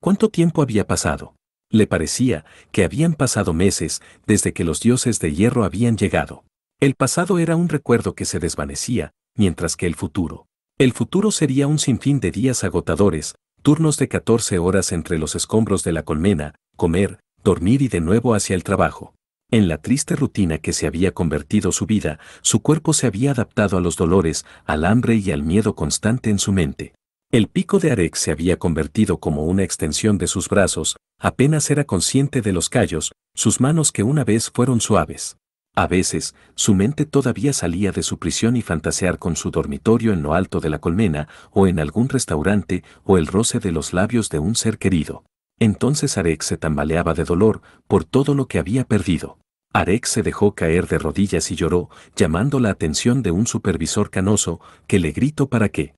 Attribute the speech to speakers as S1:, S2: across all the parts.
S1: ¿Cuánto tiempo había pasado? Le parecía que habían pasado meses desde que los dioses de hierro habían llegado. El pasado era un recuerdo que se desvanecía, mientras que el futuro. El futuro sería un sinfín de días agotadores, turnos de 14 horas entre los escombros de la colmena, comer, dormir y de nuevo hacia el trabajo. En la triste rutina que se había convertido su vida, su cuerpo se había adaptado a los dolores, al hambre y al miedo constante en su mente. El pico de Arex se había convertido como una extensión de sus brazos, apenas era consciente de los callos, sus manos que una vez fueron suaves. A veces, su mente todavía salía de su prisión y fantasear con su dormitorio en lo alto de la colmena, o en algún restaurante, o el roce de los labios de un ser querido. Entonces Arex se tambaleaba de dolor por todo lo que había perdido. Arex se dejó caer de rodillas y lloró, llamando la atención de un supervisor canoso, que le gritó para qué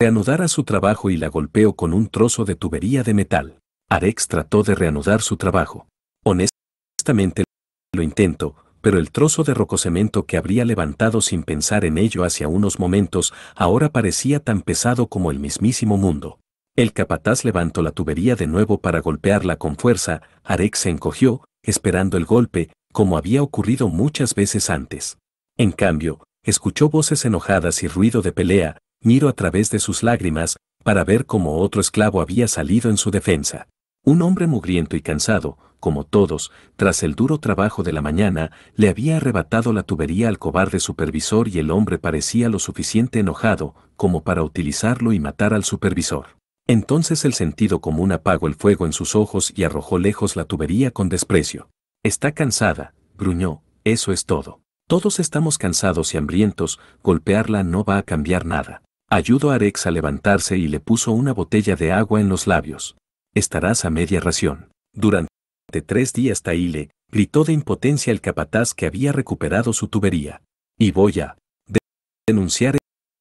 S1: reanudara su trabajo y la golpeó con un trozo de tubería de metal. Arex trató de reanudar su trabajo. Honestamente lo intento, pero el trozo de rococemento que habría levantado sin pensar en ello hacia unos momentos ahora parecía tan pesado como el mismísimo mundo. El capataz levantó la tubería de nuevo para golpearla con fuerza, Arex se encogió, esperando el golpe, como había ocurrido muchas veces antes. En cambio, escuchó voces enojadas y ruido de pelea, miro a través de sus lágrimas, para ver cómo otro esclavo había salido en su defensa. Un hombre mugriento y cansado, como todos, tras el duro trabajo de la mañana, le había arrebatado la tubería al cobarde supervisor y el hombre parecía lo suficiente enojado como para utilizarlo y matar al supervisor. Entonces el sentido común apagó el fuego en sus ojos y arrojó lejos la tubería con desprecio. Está cansada, gruñó, eso es todo. Todos estamos cansados y hambrientos, golpearla no va a cambiar nada. Ayudó a Arex a levantarse y le puso una botella de agua en los labios. Estarás a media ración. Durante tres días Taile gritó de impotencia el capataz que había recuperado su tubería. Y voy a denunciar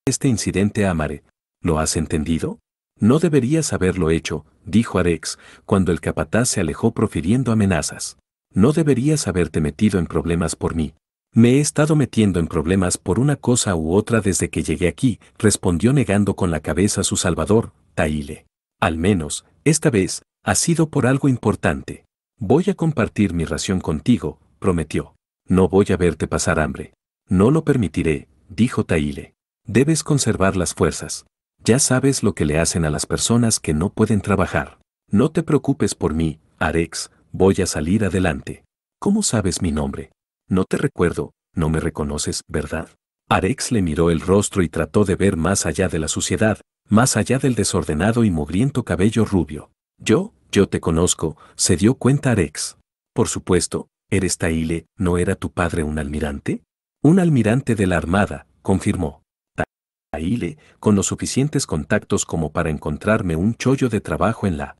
S1: este incidente a Mare. ¿Lo has entendido? No deberías haberlo hecho, dijo Arex, cuando el capataz se alejó profiriendo amenazas. No deberías haberte metido en problemas por mí. Me he estado metiendo en problemas por una cosa u otra desde que llegué aquí, respondió negando con la cabeza su salvador, Taile. Al menos, esta vez, ha sido por algo importante. Voy a compartir mi ración contigo, prometió. No voy a verte pasar hambre. No lo permitiré, dijo Taile. Debes conservar las fuerzas. Ya sabes lo que le hacen a las personas que no pueden trabajar. No te preocupes por mí, Arex, voy a salir adelante. ¿Cómo sabes mi nombre? No te recuerdo, no me reconoces, ¿verdad? Arex le miró el rostro y trató de ver más allá de la suciedad, más allá del desordenado y mugriento cabello rubio. Yo, yo te conozco, se dio cuenta Arex. Por supuesto, eres Taile, ¿no era tu padre un almirante? Un almirante de la Armada, confirmó. Taile, con los suficientes contactos como para encontrarme un chollo de trabajo en la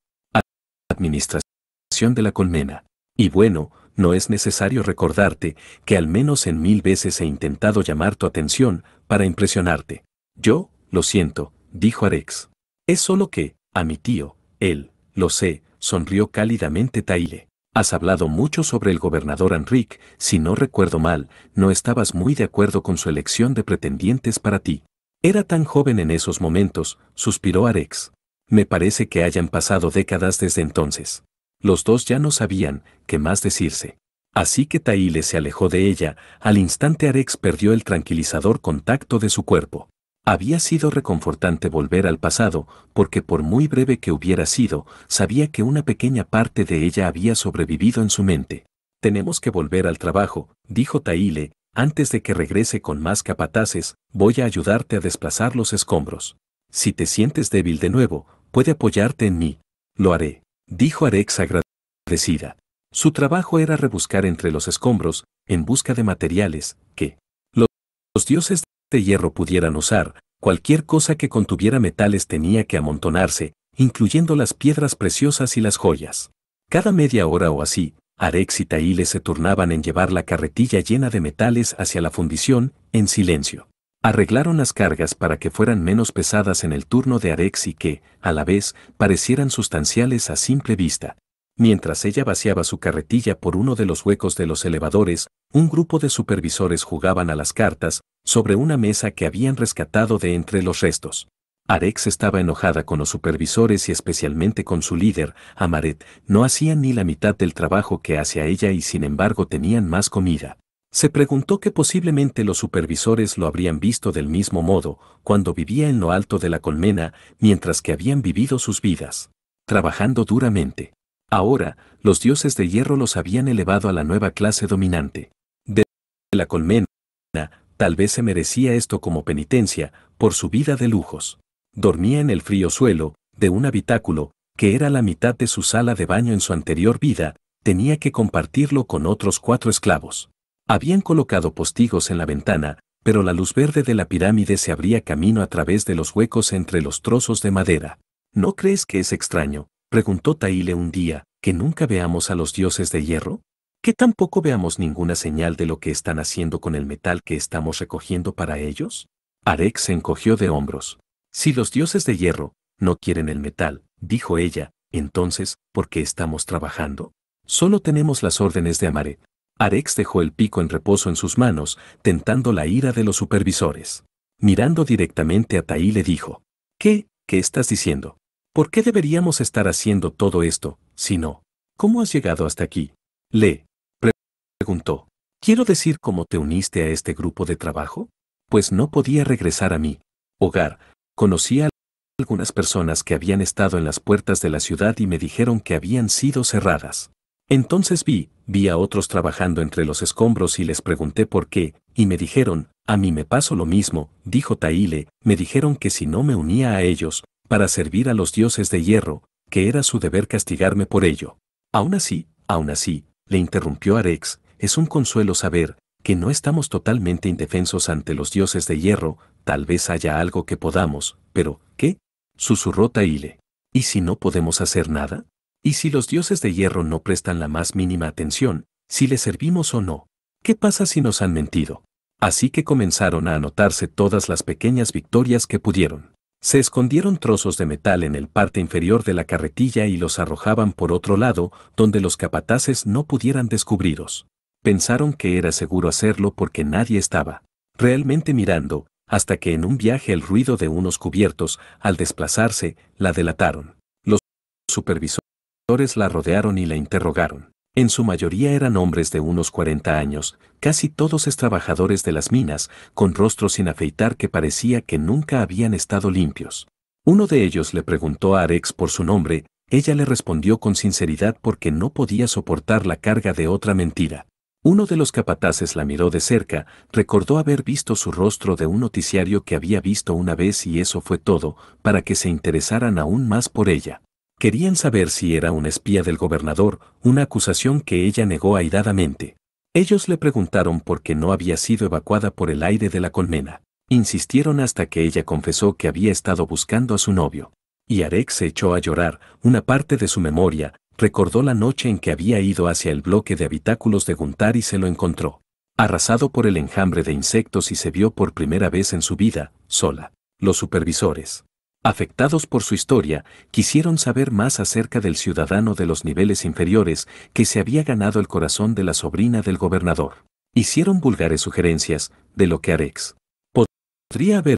S1: administración de la colmena. Y bueno, no es necesario recordarte que al menos en mil veces he intentado llamar tu atención para impresionarte. Yo, lo siento, dijo Arex. Es solo que, a mi tío, él, lo sé, sonrió cálidamente Taile. Has hablado mucho sobre el gobernador Enrique, si no recuerdo mal, no estabas muy de acuerdo con su elección de pretendientes para ti. Era tan joven en esos momentos, suspiró Arex. Me parece que hayan pasado décadas desde entonces. Los dos ya no sabían qué más decirse. Así que Taile se alejó de ella, al instante Arex perdió el tranquilizador contacto de su cuerpo. Había sido reconfortante volver al pasado, porque por muy breve que hubiera sido, sabía que una pequeña parte de ella había sobrevivido en su mente. Tenemos que volver al trabajo, dijo Taile, antes de que regrese con más capataces, voy a ayudarte a desplazar los escombros. Si te sientes débil de nuevo, puede apoyarte en mí. Lo haré dijo Arex agradecida. Su trabajo era rebuscar entre los escombros, en busca de materiales, que los, dioses de hierro pudieran usar, cualquier cosa que contuviera metales tenía que amontonarse, incluyendo las piedras preciosas y las joyas. Cada media hora o así, Arex y Taile se turnaban en llevar la carretilla llena de metales hacia la fundición, en silencio. Arreglaron las cargas para que fueran menos pesadas en el turno de Arex y que, a la vez, parecieran sustanciales a simple vista. Mientras ella vaciaba su carretilla por uno de los huecos de los elevadores, un grupo de supervisores jugaban a las cartas, sobre una mesa que habían rescatado de entre los restos. Arex estaba enojada con los supervisores y especialmente con su líder, Amaret, no hacían ni la mitad del trabajo que hacía ella y sin embargo tenían más comida. Se preguntó que posiblemente los supervisores lo habrían visto del mismo modo cuando vivía en lo alto de la colmena, mientras que habían vivido sus vidas, trabajando duramente. Ahora, los dioses de hierro los habían elevado a la nueva clase dominante. De la colmena, tal vez se merecía esto como penitencia por su vida de lujos. Dormía en el frío suelo, de un habitáculo, que era la mitad de su sala de baño en su anterior vida, tenía que compartirlo con otros cuatro esclavos. Habían colocado postigos en la ventana, pero la luz verde de la pirámide se abría camino a través de los huecos entre los trozos de madera. ¿No crees que es extraño? preguntó Taile un día, que nunca veamos a los dioses de hierro? ¿Que tampoco veamos ninguna señal de lo que están haciendo con el metal que estamos recogiendo para ellos? Arek se encogió de hombros. Si los dioses de hierro no quieren el metal, dijo ella, entonces, ¿por qué estamos trabajando? Solo tenemos las órdenes de Amare. Arex dejó el pico en reposo en sus manos, tentando la ira de los supervisores. Mirando directamente a Tai le dijo, ¿Qué? ¿Qué estás diciendo? ¿Por qué deberíamos estar haciendo todo esto, si no? ¿Cómo has llegado hasta aquí? Le preguntó. Quiero decir cómo te uniste a este grupo de trabajo? Pues no podía regresar a mi hogar. Conocí a algunas personas que habían estado en las puertas de la ciudad y me dijeron que habían sido cerradas. Entonces vi, vi a otros trabajando entre los escombros y les pregunté por qué, y me dijeron, a mí me pasó lo mismo, dijo Taile, me dijeron que si no me unía a ellos, para servir a los dioses de hierro, que era su deber castigarme por ello. Aún así, aún así, le interrumpió Arex, es un consuelo saber, que no estamos totalmente indefensos ante los dioses de hierro, tal vez haya algo que podamos, pero, ¿qué? Susurró Taile. ¿Y si no podemos hacer nada? ¿Y si los dioses de hierro no prestan la más mínima atención, si les servimos o no? ¿Qué pasa si nos han mentido? Así que comenzaron a anotarse todas las pequeñas victorias que pudieron. Se escondieron trozos de metal en el parte inferior de la carretilla y los arrojaban por otro lado, donde los capataces no pudieran descubriros. Pensaron que era seguro hacerlo porque nadie estaba realmente mirando, hasta que en un viaje el ruido de unos cubiertos, al desplazarse, la delataron. Los supervisores la rodearon y la interrogaron. En su mayoría eran hombres de unos 40 años, casi todos es trabajadores de las minas, con rostros sin afeitar que parecía que nunca habían estado limpios. Uno de ellos le preguntó a Arex por su nombre, ella le respondió con sinceridad porque no podía soportar la carga de otra mentira. Uno de los capataces la miró de cerca, recordó haber visto su rostro de un noticiario que había visto una vez y eso fue todo, para que se interesaran aún más por ella. Querían saber si era una espía del gobernador, una acusación que ella negó airadamente. Ellos le preguntaron por qué no había sido evacuada por el aire de la colmena. Insistieron hasta que ella confesó que había estado buscando a su novio. Y Arex se echó a llorar, una parte de su memoria, recordó la noche en que había ido hacia el bloque de habitáculos de Guntar y se lo encontró. Arrasado por el enjambre de insectos y se vio por primera vez en su vida, sola. Los supervisores afectados por su historia, quisieron saber más acerca del ciudadano de los niveles inferiores que se había ganado el corazón de la sobrina del gobernador. Hicieron vulgares sugerencias de lo que Arex podría haber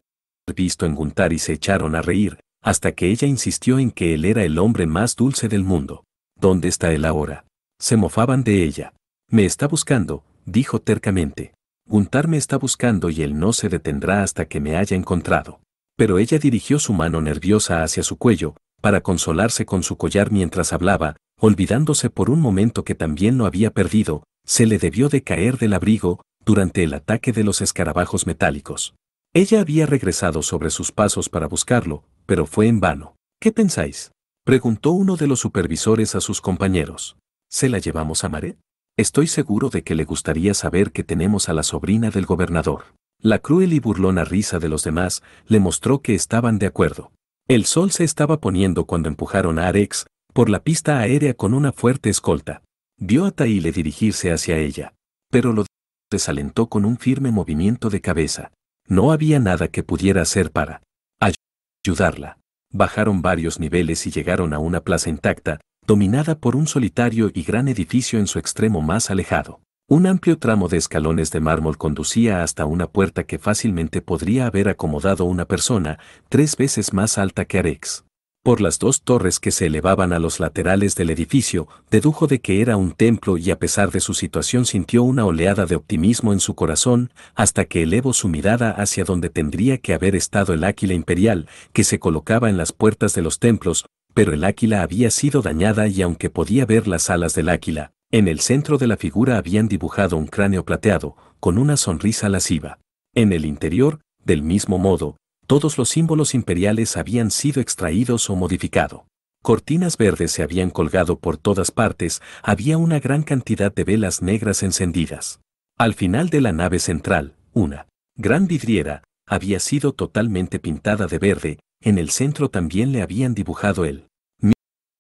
S1: visto en Guntar y se echaron a reír, hasta que ella insistió en que él era el hombre más dulce del mundo. ¿Dónde está él ahora? Se mofaban de ella. Me está buscando, dijo tercamente. Guntar me está buscando y él no se detendrá hasta que me haya encontrado pero ella dirigió su mano nerviosa hacia su cuello, para consolarse con su collar mientras hablaba, olvidándose por un momento que también lo había perdido, se le debió de caer del abrigo, durante el ataque de los escarabajos metálicos. Ella había regresado sobre sus pasos para buscarlo, pero fue en vano. ¿Qué pensáis? Preguntó uno de los supervisores a sus compañeros. ¿Se la llevamos a Maret? Estoy seguro de que le gustaría saber que tenemos a la sobrina del gobernador. La cruel y burlona risa de los demás le mostró que estaban de acuerdo. El sol se estaba poniendo cuando empujaron a Arex por la pista aérea con una fuerte escolta. Vio a Taile dirigirse hacia ella, pero lo desalentó con un firme movimiento de cabeza. No había nada que pudiera hacer para ayudarla. Bajaron varios niveles y llegaron a una plaza intacta, dominada por un solitario y gran edificio en su extremo más alejado. Un amplio tramo de escalones de mármol conducía hasta una puerta que fácilmente podría haber acomodado una persona, tres veces más alta que Arex. Por las dos torres que se elevaban a los laterales del edificio, dedujo de que era un templo y a pesar de su situación sintió una oleada de optimismo en su corazón, hasta que elevó su mirada hacia donde tendría que haber estado el águila imperial, que se colocaba en las puertas de los templos, pero el águila había sido dañada y aunque podía ver las alas del águila, en el centro de la figura habían dibujado un cráneo plateado, con una sonrisa lasciva. En el interior, del mismo modo, todos los símbolos imperiales habían sido extraídos o modificado. Cortinas verdes se habían colgado por todas partes, había una gran cantidad de velas negras encendidas. Al final de la nave central, una gran vidriera había sido totalmente pintada de verde, en el centro también le habían dibujado el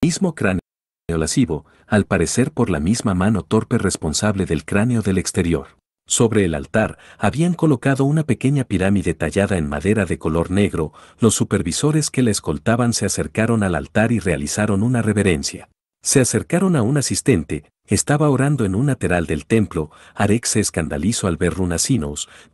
S1: mismo cráneo lascivo, al parecer por la misma mano torpe responsable del cráneo del exterior. Sobre el altar habían colocado una pequeña pirámide tallada en madera de color negro, los supervisores que la escoltaban se acercaron al altar y realizaron una reverencia. Se acercaron a un asistente, estaba orando en un lateral del templo, Arex se escandalizó al ver runas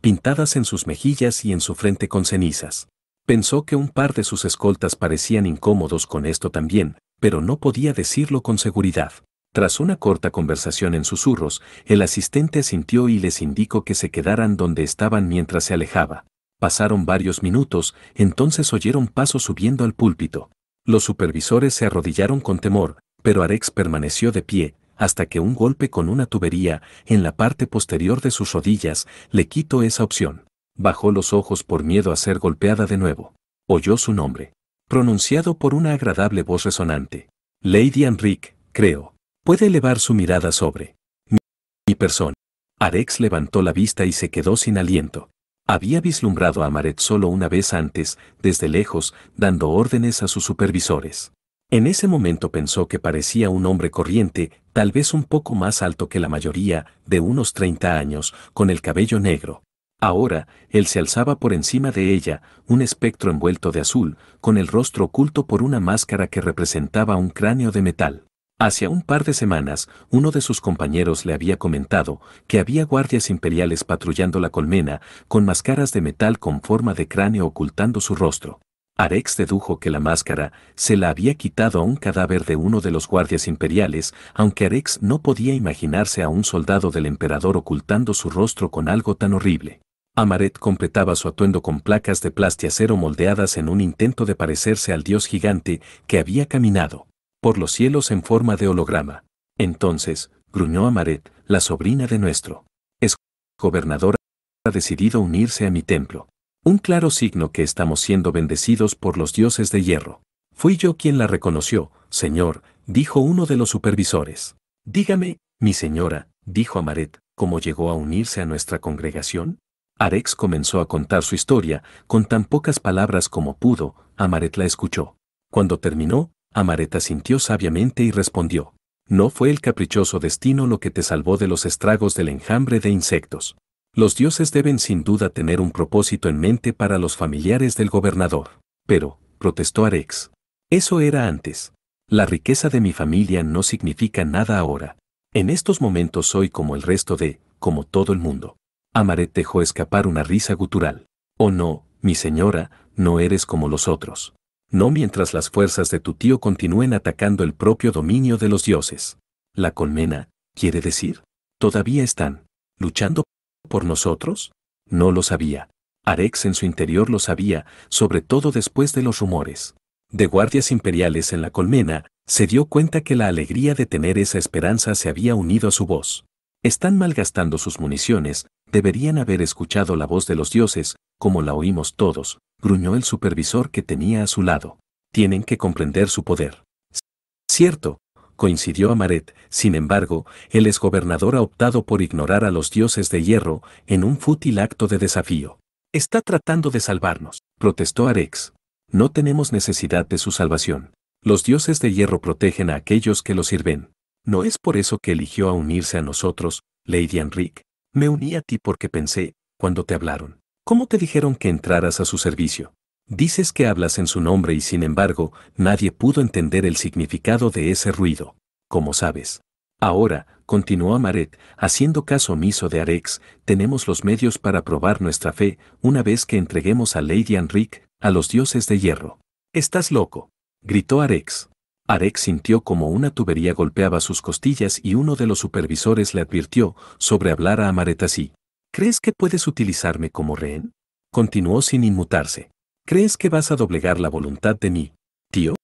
S1: pintadas en sus mejillas y en su frente con cenizas. Pensó que un par de sus escoltas parecían incómodos con esto también, pero no podía decirlo con seguridad. Tras una corta conversación en susurros, el asistente sintió y les indicó que se quedaran donde estaban mientras se alejaba. Pasaron varios minutos, entonces oyeron pasos subiendo al púlpito. Los supervisores se arrodillaron con temor, pero Arex permaneció de pie, hasta que un golpe con una tubería, en la parte posterior de sus rodillas, le quitó esa opción. Bajó los ojos por miedo a ser golpeada de nuevo. Oyó su nombre pronunciado por una agradable voz resonante. Lady Enrique, creo, puede elevar su mirada sobre mi persona. Arex levantó la vista y se quedó sin aliento. Había vislumbrado a Maret solo una vez antes, desde lejos, dando órdenes a sus supervisores. En ese momento pensó que parecía un hombre corriente, tal vez un poco más alto que la mayoría, de unos 30 años, con el cabello negro, Ahora, él se alzaba por encima de ella, un espectro envuelto de azul, con el rostro oculto por una máscara que representaba un cráneo de metal. Hacia un par de semanas, uno de sus compañeros le había comentado que había guardias imperiales patrullando la colmena, con máscaras de metal con forma de cráneo ocultando su rostro. Arex dedujo que la máscara se la había quitado a un cadáver de uno de los guardias imperiales, aunque Arex no podía imaginarse a un soldado del emperador ocultando su rostro con algo tan horrible. Amaret completaba su atuendo con placas de plastiacero moldeadas en un intento de parecerse al dios gigante que había caminado por los cielos en forma de holograma. Entonces, gruñó Amaret, la sobrina de nuestro es ha decidido unirse a mi templo. Un claro signo que estamos siendo bendecidos por los dioses de hierro. Fui yo quien la reconoció, señor, dijo uno de los supervisores. Dígame, mi señora, dijo Amaret, ¿cómo llegó a unirse a nuestra congregación? Arex comenzó a contar su historia, con tan pocas palabras como pudo, Amaret la escuchó. Cuando terminó, Amaret asintió sabiamente y respondió. No fue el caprichoso destino lo que te salvó de los estragos del enjambre de insectos. Los dioses deben sin duda tener un propósito en mente para los familiares del gobernador. Pero, protestó Arex. Eso era antes. La riqueza de mi familia no significa nada ahora. En estos momentos soy como el resto de, como todo el mundo. Amaret dejó escapar una risa gutural. Oh no, mi señora, no eres como los otros. No mientras las fuerzas de tu tío continúen atacando el propio dominio de los dioses. La colmena, quiere decir, ¿todavía están luchando por nosotros? No lo sabía. Arex en su interior lo sabía, sobre todo después de los rumores de guardias imperiales en la colmena, se dio cuenta que la alegría de tener esa esperanza se había unido a su voz. Están malgastando sus municiones, Deberían haber escuchado la voz de los dioses, como la oímos todos, gruñó el supervisor que tenía a su lado. Tienen que comprender su poder. Cierto, coincidió Amaret, sin embargo, el exgobernador ha optado por ignorar a los dioses de hierro en un fútil acto de desafío. Está tratando de salvarnos, protestó Arex. No tenemos necesidad de su salvación. Los dioses de hierro protegen a aquellos que lo sirven. No es por eso que eligió a unirse a nosotros, Lady Enrique, me uní a ti porque pensé, cuando te hablaron, ¿cómo te dijeron que entraras a su servicio? Dices que hablas en su nombre y sin embargo, nadie pudo entender el significado de ese ruido, como sabes. Ahora, continuó Amaret, haciendo caso omiso de Arex, tenemos los medios para probar nuestra fe una vez que entreguemos a Lady Enrique, a los dioses de hierro. Estás loco, gritó Arex. Arex sintió como una tubería golpeaba sus costillas y uno de los supervisores le advirtió sobre hablar a así. ¿Crees que puedes utilizarme como rehén? Continuó sin inmutarse. ¿Crees que vas a doblegar la voluntad de mí, tío?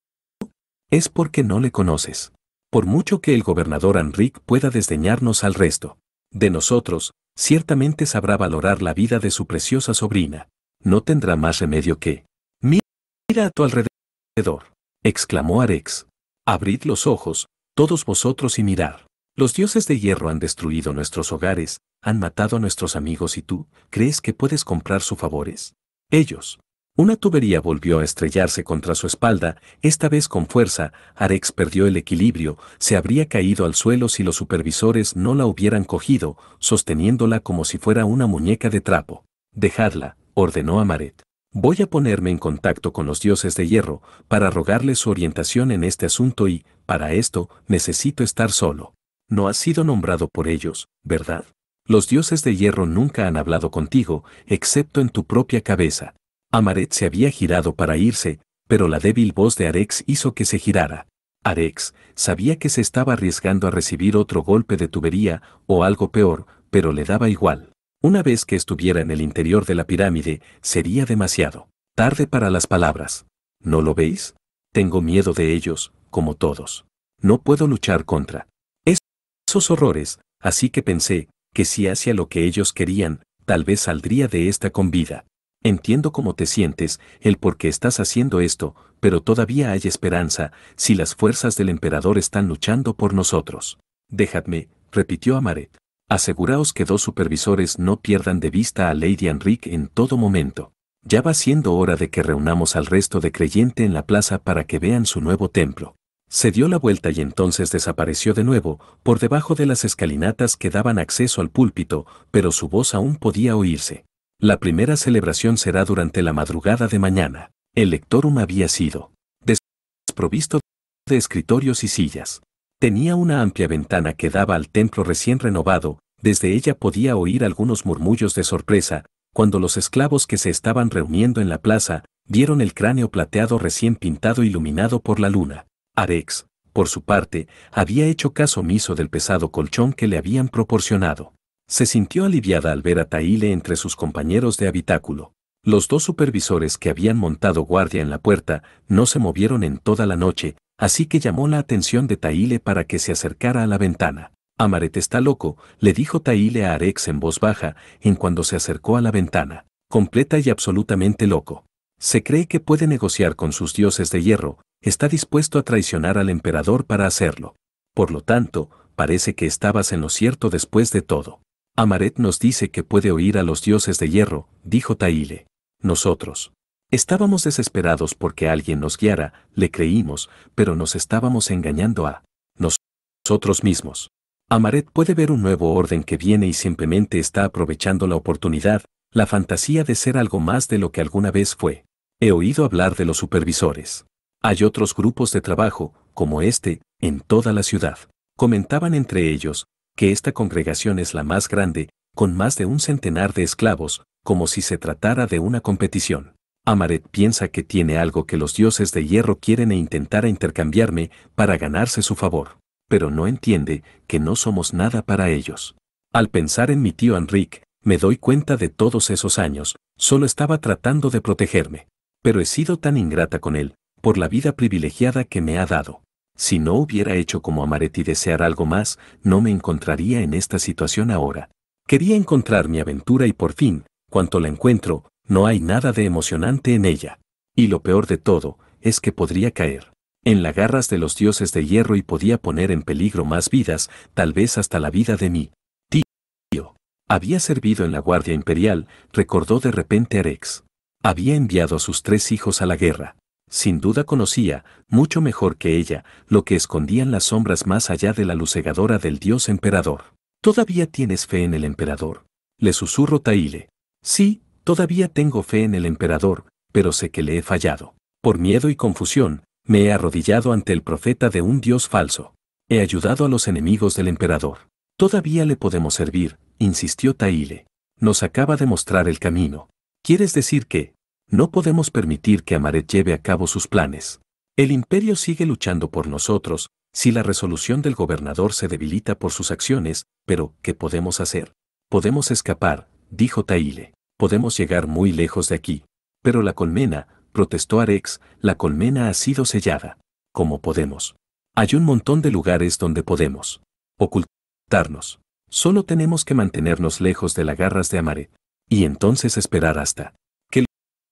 S1: Es porque no le conoces. Por mucho que el gobernador Enric pueda desdeñarnos al resto de nosotros, ciertamente sabrá valorar la vida de su preciosa sobrina. No tendrá más remedio que... Mira a tu alrededor, exclamó Arex. Abrid los ojos, todos vosotros y mirad. Los dioses de hierro han destruido nuestros hogares, han matado a nuestros amigos y tú, ¿crees que puedes comprar sus favores? Ellos. Una tubería volvió a estrellarse contra su espalda, esta vez con fuerza, Arex perdió el equilibrio, se habría caído al suelo si los supervisores no la hubieran cogido, sosteniéndola como si fuera una muñeca de trapo. Dejadla, ordenó a Maret. Voy a ponerme en contacto con los dioses de hierro para rogarles su orientación en este asunto y, para esto, necesito estar solo. No has sido nombrado por ellos, ¿verdad? Los dioses de hierro nunca han hablado contigo, excepto en tu propia cabeza. Amaret se había girado para irse, pero la débil voz de Arex hizo que se girara. Arex sabía que se estaba arriesgando a recibir otro golpe de tubería o algo peor, pero le daba igual. Una vez que estuviera en el interior de la pirámide, sería demasiado. Tarde para las palabras. ¿No lo veis? Tengo miedo de ellos, como todos. No puedo luchar contra esos horrores, así que pensé que si hacía lo que ellos querían, tal vez saldría de esta con vida. Entiendo cómo te sientes, el por qué estás haciendo esto, pero todavía hay esperanza si las fuerzas del emperador están luchando por nosotros. Dejadme, repitió Amaret, Aseguraos que dos supervisores no pierdan de vista a Lady Enrique en todo momento. Ya va siendo hora de que reunamos al resto de creyente en la plaza para que vean su nuevo templo. Se dio la vuelta y entonces desapareció de nuevo, por debajo de las escalinatas que daban acceso al púlpito, pero su voz aún podía oírse. La primera celebración será durante la madrugada de mañana. El lectorum había sido desprovisto de escritorios y sillas. Tenía una amplia ventana que daba al templo recién renovado, desde ella podía oír algunos murmullos de sorpresa, cuando los esclavos que se estaban reuniendo en la plaza, vieron el cráneo plateado recién pintado iluminado por la luna. Arex, por su parte, había hecho caso omiso del pesado colchón que le habían proporcionado. Se sintió aliviada al ver a Taile entre sus compañeros de habitáculo. Los dos supervisores que habían montado guardia en la puerta no se movieron en toda la noche, así que llamó la atención de Taile para que se acercara a la ventana. Amaret está loco, le dijo Taile a Arex en voz baja, en cuando se acercó a la ventana, completa y absolutamente loco. Se cree que puede negociar con sus dioses de hierro, está dispuesto a traicionar al emperador para hacerlo. Por lo tanto, parece que estabas en lo cierto después de todo. Amaret nos dice que puede oír a los dioses de hierro, dijo Taile. Nosotros. Estábamos desesperados porque alguien nos guiara, le creímos, pero nos estábamos engañando a nosotros mismos. Amaret puede ver un nuevo orden que viene y simplemente está aprovechando la oportunidad, la fantasía de ser algo más de lo que alguna vez fue. He oído hablar de los supervisores. Hay otros grupos de trabajo, como este, en toda la ciudad. Comentaban entre ellos que esta congregación es la más grande, con más de un centenar de esclavos, como si se tratara de una competición. Amaret piensa que tiene algo que los dioses de hierro quieren e intentará intercambiarme para ganarse su favor, pero no entiende que no somos nada para ellos. Al pensar en mi tío Enrique, me doy cuenta de todos esos años, solo estaba tratando de protegerme, pero he sido tan ingrata con él, por la vida privilegiada que me ha dado. Si no hubiera hecho como Amaret y desear algo más, no me encontraría en esta situación ahora. Quería encontrar mi aventura y por fin, cuanto la encuentro, no hay nada de emocionante en ella. Y lo peor de todo, es que podría caer en las garras de los dioses de hierro y podía poner en peligro más vidas, tal vez hasta la vida de mí. tío. Había servido en la Guardia Imperial, recordó de repente Arex. Había enviado a sus tres hijos a la guerra. Sin duda conocía, mucho mejor que ella, lo que escondían las sombras más allá de la lucegadora del dios emperador. ¿Todavía tienes fe en el emperador? Le susurro Taile. Sí, Todavía tengo fe en el emperador, pero sé que le he fallado. Por miedo y confusión, me he arrodillado ante el profeta de un dios falso. He ayudado a los enemigos del emperador. Todavía le podemos servir, insistió Taile. Nos acaba de mostrar el camino. ¿Quieres decir que? No podemos permitir que Amaret lleve a cabo sus planes. El imperio sigue luchando por nosotros, si la resolución del gobernador se debilita por sus acciones, pero, ¿qué podemos hacer? Podemos escapar, dijo Taile podemos llegar muy lejos de aquí. Pero la colmena, protestó Arex, la colmena ha sido sellada. ¿Cómo podemos? Hay un montón de lugares donde podemos ocultarnos. Solo tenemos que mantenernos lejos de las garras de Amaret, y entonces esperar hasta que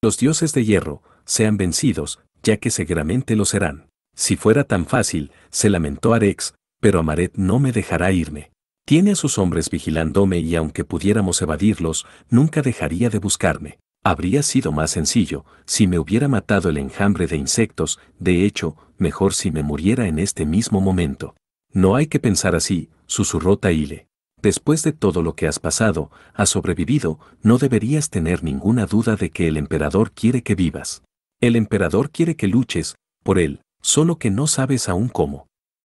S1: los dioses de hierro sean vencidos, ya que seguramente lo serán. Si fuera tan fácil, se lamentó Arex, pero Amaret no me dejará irme. Tiene a sus hombres vigilándome y aunque pudiéramos evadirlos, nunca dejaría de buscarme. Habría sido más sencillo si me hubiera matado el enjambre de insectos, de hecho, mejor si me muriera en este mismo momento. No hay que pensar así, susurró Taile. Después de todo lo que has pasado, has sobrevivido, no deberías tener ninguna duda de que el emperador quiere que vivas. El emperador quiere que luches, por él, solo que no sabes aún cómo.